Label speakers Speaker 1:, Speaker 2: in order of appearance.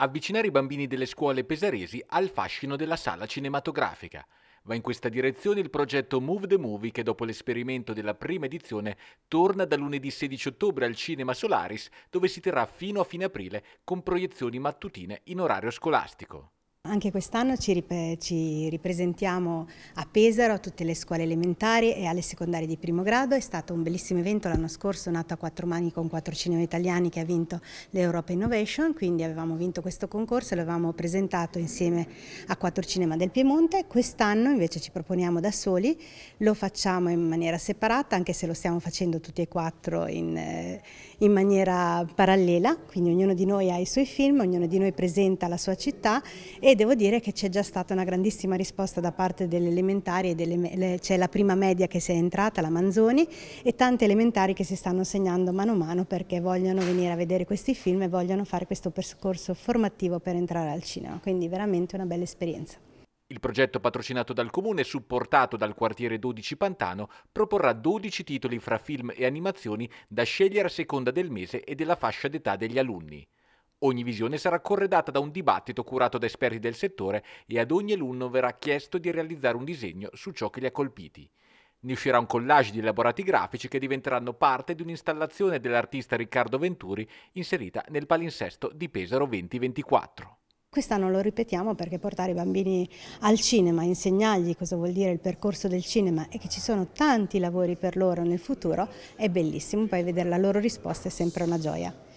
Speaker 1: avvicinare i bambini delle scuole pesaresi al fascino della sala cinematografica. Va in questa direzione il progetto Move the Movie che dopo l'esperimento della prima edizione torna da lunedì 16 ottobre al Cinema Solaris dove si terrà fino a fine aprile con proiezioni mattutine in orario scolastico.
Speaker 2: Anche quest'anno ci, rip ci, ripresentiamo a Pesaro, a tutte le scuole elementari e alle secondarie di primo grado. È stato un bellissimo evento l'anno scorso, nato a quattro mani con quattro cinema italiani che ha vinto l'Europa Innovation, quindi avevamo vinto questo concorso e l'avevamo presentato insieme a quattro cinema del Piemonte. Quest'anno invece ci proponiamo da soli, lo facciamo in maniera separata, anche se lo stiamo facendo tutti e quattro in, eh, in maniera parallela, quindi ognuno di noi ha i suoi film, ognuno di noi presenta la sua città e devo dire che c'è già stata una grandissima risposta da parte delle elementari, delle, c'è cioè la prima media che si è entrata, la Manzoni, e tante elementari che si stanno segnando mano a mano perché vogliono venire a vedere questi film e vogliono fare questo percorso formativo per entrare al cinema, quindi veramente una bella esperienza.
Speaker 1: Il progetto patrocinato dal comune e supportato dal quartiere 12 Pantano proporrà 12 titoli fra film e animazioni da scegliere a seconda del mese e della fascia d'età degli alunni. Ogni visione sarà corredata da un dibattito curato da esperti del settore e ad ogni alunno verrà chiesto di realizzare un disegno su ciò che li ha colpiti. Ne uscirà un collage di elaborati grafici che diventeranno parte di un'installazione dell'artista Riccardo Venturi inserita nel palinsesto di Pesaro 2024.
Speaker 2: Quest'anno lo ripetiamo perché portare i bambini al cinema, insegnargli cosa vuol dire il percorso del cinema e che ci sono tanti lavori per loro nel futuro è bellissimo, poi vedere la loro risposta è sempre una gioia.